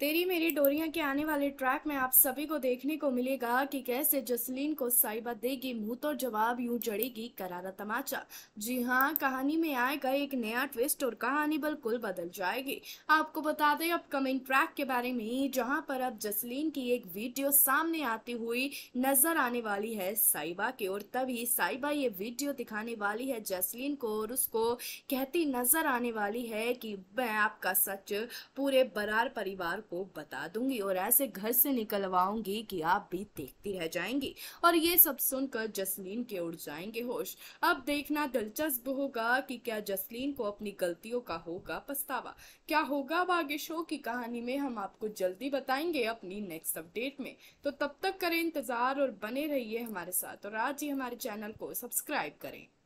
तेरी मेरी डोरिया के आने वाले ट्रैक में आप सभी को देखने को मिलेगा कि कैसे जसलीन को साइबा देगी मुंह तो जवाब यूं जड़ेगी करारा तमाचा जी हाँ कहानी में आएगा एक नया ट्विस्ट और कहानी बिल्कुल बदल जाएगी आपको बता दें अपकमिंग ट्रैक के बारे में जहां पर अब जसलीन की एक वीडियो सामने आती हुई नजर आने वाली है साइबा की और तभी साइबा ये वीडियो दिखाने वाली है जसलीन को और उसको कहती नजर आने वाली है कि मैं आपका सच पूरे बरार परिवार को बता दूंगी और ऐसे घर से निकलवाऊंगी कि आप भी देखती रह जाएंगी और ये सब सुनकर जसलीन के उड़ जाएंगे होश अब देखना दिलचस्प होगा कि क्या जसलीन को अपनी गलतियों का होगा पछतावा क्या होगा अब आगे शो की कहानी में हम आपको जल्दी बताएंगे अपनी नेक्स्ट अपडेट में तो तब तक करें इंतजार और बने रहिए हमारे साथ और आज ही हमारे चैनल को सब्सक्राइब करें